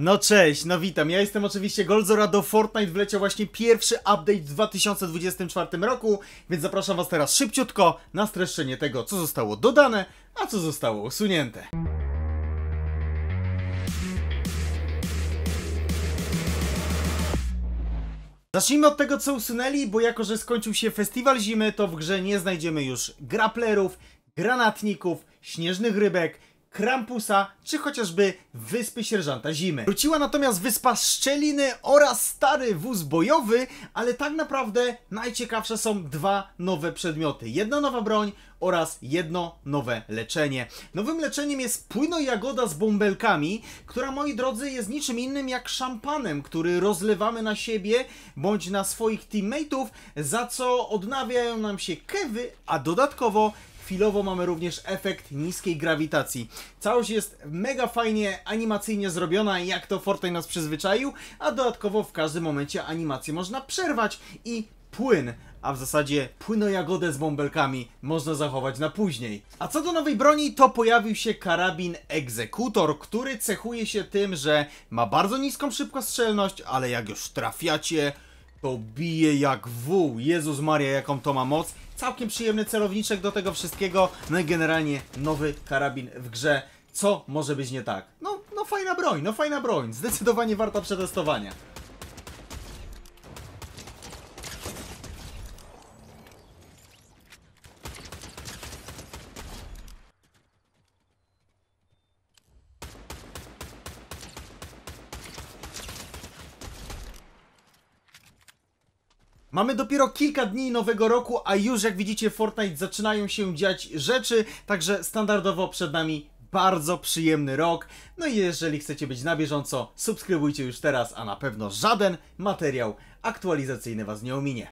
No cześć, no witam, ja jestem oczywiście Goldzora, do Fortnite wleciał właśnie pierwszy update w 2024 roku, więc zapraszam was teraz szybciutko na streszczenie tego, co zostało dodane, a co zostało usunięte. Zacznijmy od tego, co usunęli, bo jako, że skończył się festiwal zimy, to w grze nie znajdziemy już graplerów, granatników, śnieżnych rybek, Krampusa, czy chociażby Wyspy Sierżanta Zimy. Wróciła natomiast Wyspa Szczeliny oraz stary wóz bojowy, ale tak naprawdę najciekawsze są dwa nowe przedmioty. Jedna nowa broń oraz jedno nowe leczenie. Nowym leczeniem jest płyno jagoda z bąbelkami, która moi drodzy jest niczym innym jak szampanem, który rozlewamy na siebie bądź na swoich teammateów, za co odnawiają nam się kewy, a dodatkowo Chwilowo mamy również efekt niskiej grawitacji. Całość jest mega fajnie animacyjnie zrobiona, jak to Fortnite nas przyzwyczaił, a dodatkowo w każdym momencie animację można przerwać i płyn a w zasadzie płynojagodę z bąbelkami można zachować na później. A co do nowej broni, to pojawił się karabin egzekutor, który cechuje się tym, że ma bardzo niską szybkostrzelność, ale jak już trafiacie, to bije jak wół. Jezus Maria, jaką to ma moc. Całkiem przyjemny celowniczek do tego wszystkiego. No i generalnie nowy karabin w grze. Co może być nie tak? No, no fajna broń, no fajna broń. Zdecydowanie warta przetestowania. Mamy dopiero kilka dni nowego roku, a już jak widzicie w Fortnite zaczynają się dziać rzeczy, także standardowo przed nami bardzo przyjemny rok. No i jeżeli chcecie być na bieżąco, subskrybujcie już teraz, a na pewno żaden materiał aktualizacyjny Was nie ominie.